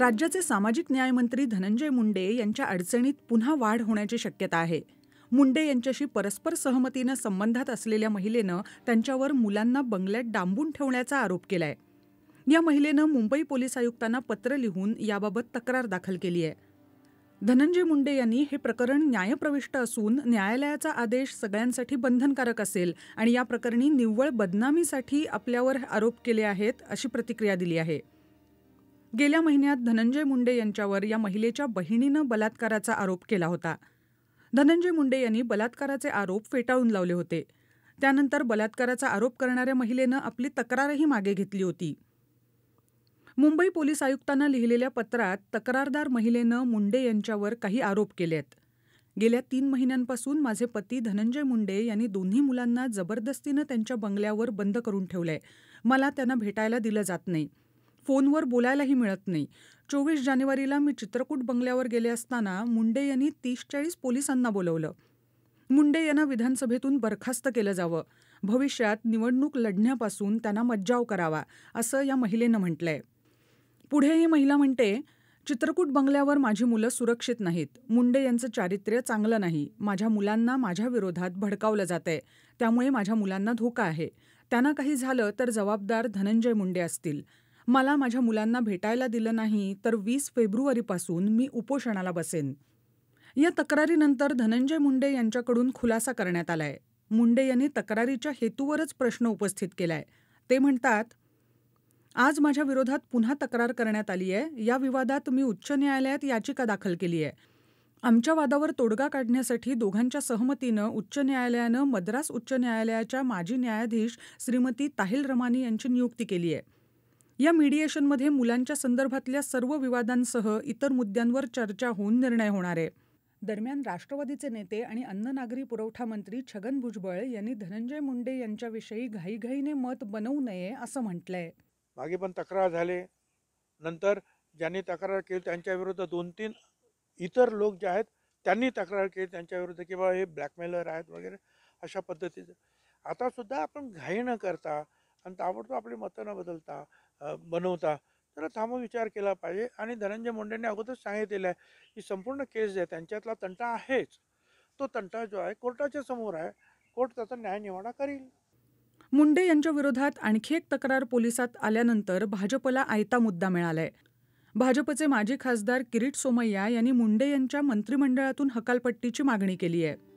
राज्याचे सामाजिक न्यायमंत्री धनंजय मुंडे यांच्या अडचणीत पुन्हा वाढ होण्याची शक्यता आहे मुंडे यांच्याशी परस्पर सहमतीनं संबंधात असलेल्या महिलेनं त्यांच्यावर मुलांना बंगल्यात डांबून ठेवण्याचा आरोप केलाय या महिलेनं मुंबई पोलीस आयुक्तांना पत्र लिहून याबाबत तक्रार दाखल केली आहे धनंजय मुंडे यांनी हे प्रकरण न्यायप्रविष्ट असून न्यायालयाचा आदेश सगळ्यांसाठी बंधनकारक असेल आणि या प्रकरणी निव्वळ बदनामीसाठी आपल्यावर आरोप केले आहेत अशी प्रतिक्रिया दिली आहे गेल्या महिन्यात धनंजय मुंडे यांच्यावर या महिलेच्या बहिणीनं बलात्काराचा आरोप केला होता धनंजय मुंडे यांनी बलात्काराचे आरोप फेटाळून लावले होते त्यानंतर बलात्काराचा आरोप करणाऱ्या महिलेनं आपली तक्रारही मागे घेतली होती मुंबई पोलीस आयुक्तांना लिहिलेल्या पत्रात तक्रारदार महिलेनं मुंडे यांच्यावर काही आरोप केलेत गेल्या तीन महिन्यांपासून माझे पती धनंजय मुंडे यांनी दोन्ही मुलांना जबरदस्तीनं त्यांच्या बंगल्यावर बंद करून ठेवलंय मला त्यांना भेटायला दिलं जात नाही फोनवर बोलायलाही मिळत नाही चोवीस जानेवारीला मी चित्रकूट बंगल्यावर गेले असताना मुंडे यांनी तीस चाळीस पोलिसांना बोलवलं मुंडे यांना विधानसभेतून बरखास्त केलं जावं भविष्यात निवडणूक लढण्यापासून त्यांना मज्जाव करावा असं या महिलेनं म्हटलंय पुढे ही महिला म्हणते चित्रकूट बंगल्यावर माझी मुलं सुरक्षित नाहीत मुंडे यांचं चारित्र्य चांगलं नाही माझ्या मुलांना माझ्या विरोधात भडकावलं जात आहे त्यामुळे माझ्या मुलांना धोका आहे त्यांना काही झालं तर जबाबदार धनंजय मुंडे असतील मला माझ्या मुलांना भेटायला दिलं नाही तर वीस फेब्रुवारीपासून मी उपोषणाला बसेन या तक्रारीनंतर धनंजय मुंडे यांच्याकडून खुलासा करण्यात आलाय मुंडे यांनी तक्रारीच्या हेतूवरच प्रश्न उपस्थित केलाय ते म्हणतात आज माझ्या विरोधात पुन्हा तक्रार करण्यात आली आहे या विवादात मी उच्च न्यायालयात याचिका दाखल केली आहे आमच्या वादावर तोडगा काढण्यासाठी दोघांच्या सहमतीनं उच्च न्यायालयानं मद्रास उच्च न्यायालयाच्या माजी न्यायाधीश श्रीमती ताहिल रमानी यांची नियुक्ती केली आहे या मीडिएशनमध्ये मुलांच्या संदर्भातल्या सर्व विवादांसह इतर मुद्द्यांवर चर्चा होऊन निर्णय होणार आहे दरम्यान राष्ट्रवादीचे नेते आणि अन्न नागरी पुरवठा मंत्री छगन भुजबळ यांनी धनंजय मुंडे यांच्याविषयी घाईघाईने मत बनवू नये असं म्हटलंय मागे पण तक्रार झाले नंतर ज्यांनी तक्रार केली त्यांच्या विरुद्ध दोन तीन इतर लोक जे आहेत त्यांनी तक्रार केली त्यांच्या विरुद्ध की हे ब्लॅकमेलर आहेत वगैरे अशा पद्धतीचं आता सुद्धा आपण घाई न करता आणि ताबडतोब आपली मतं न बदलता बनवता तर थांबून विचार केला पाहिजे आणि धनंजय मुंडेंनी अगोदरच सांगितलेलं आहे की संपूर्ण केस जे आहे त्यांच्यातला तंटा आहेच तो तंटा जो आहे कोर्टाच्या समोर आहे कोर्ट त्याचा न्यायनिवाडा करील मुंडे यांच्या विरोधात आणखी एक तक्रार पोलिसात आल्यानंतर भाजपला आयता मुद्दा मिळालाय भाजपचे माजी खासदार किरीट सोमय्या यांनी मुंडे यांच्या मंत्रिमंडळातून हकालपट्टीची मागणी केली आहे